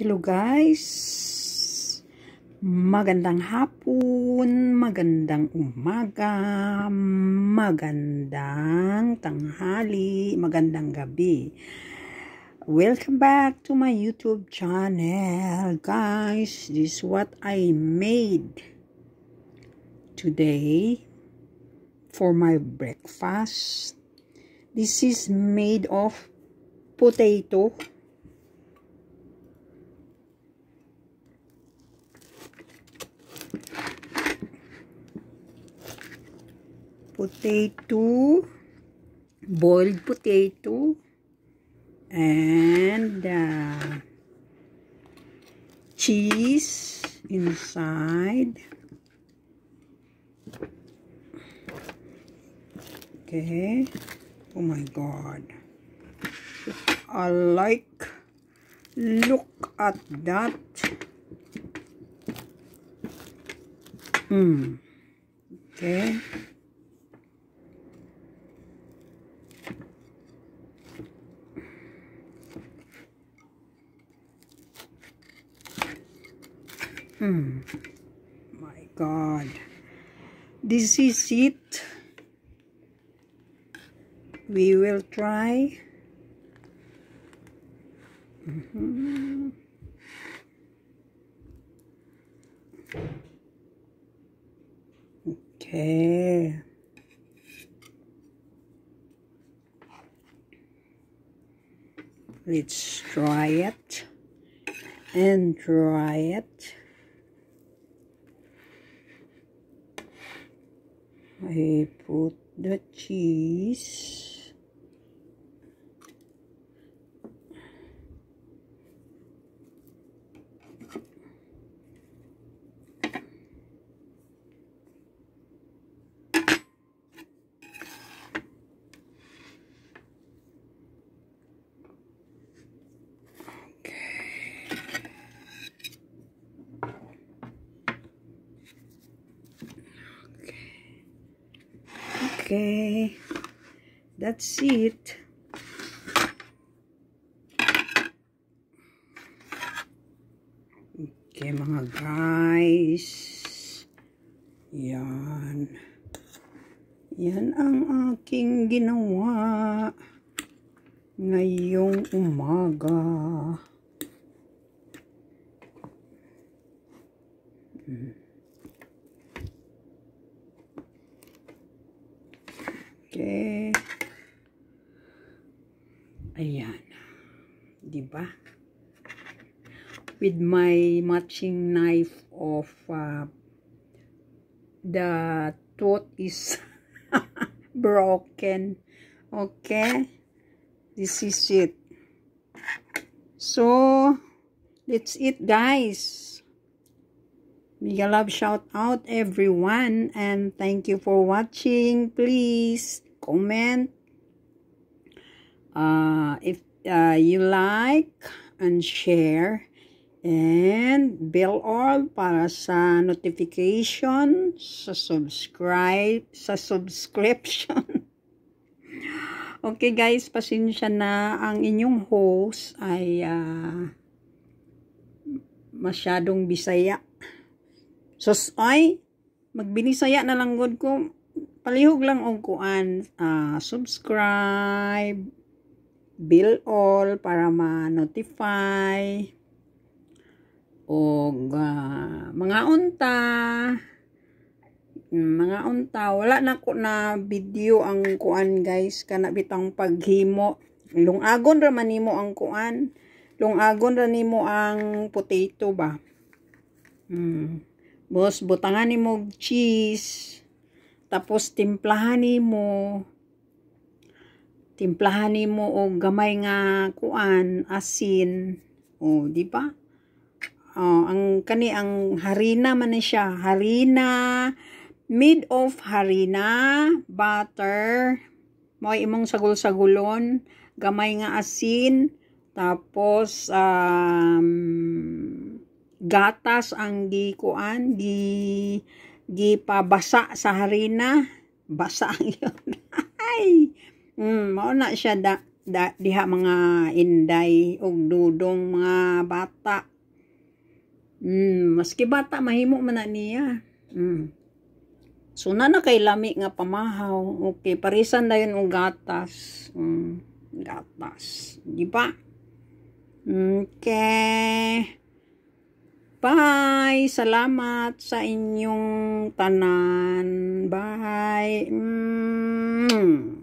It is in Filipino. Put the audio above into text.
Hello guys! Magandang hapon, magandang umaga, magandang tanghali, magandang gabi. Welcome back to my YouTube channel. Guys, this is what I made today for my breakfast. This is made of potato potato, boiled potato, and uh, cheese inside. Okay. Oh my God. I like look at that. Hmm. Okay. Hmm. My God. This is it. We will try. Mm -hmm. Okay. Let's try it and try it. I put the cheese. Okay. That's it. Okay, mga guys. Yan. Yan ang aking ginawa ngayong umaga. Mm-hmm. crochet. Ayan. Diba? With my matching knife of uh, the tooth is broken. Okay? This is it. So, let's eat, guys. Mega love shout out everyone and thank you for watching. Please comment. Uh, if uh, you like and share and bell all para sa notification, sa subscribe, sa subscription. okay guys, pasensya na ang inyong host ay uh, masyadong bisaya. Sos ay magbinisaya na lang god ko palihog lang og kuan uh, subscribe bell all para ma-notify og uh, mga unta mm, mga unta wala na ko na video ang kuan guys kana bitang paghimo lungagon ra man nimo ang kuan lungagon ra nimo ang potato ba mm. boss butangan nimo cheese tapos timplahanin mo timplahanin mo og gamay nga kuan asin. Oh, di ba? Oh, ang kani ang harina man siya, harina made of harina, butter, mo imong sagol-sagulon, gamay nga asin, tapos um, gatas ang gikuan gi gipabasa sa harina basa ang yun ay mm, mao na siya da, da, diha mga inday og dudong mga bata mm, maski bata mahimo man na niya mm. so na na kay lami nga pamahaw okay parisan dayon og gatas mm, gatas di ba okay bye Bye! Salamat sa inyong tanan. Bye! Mm.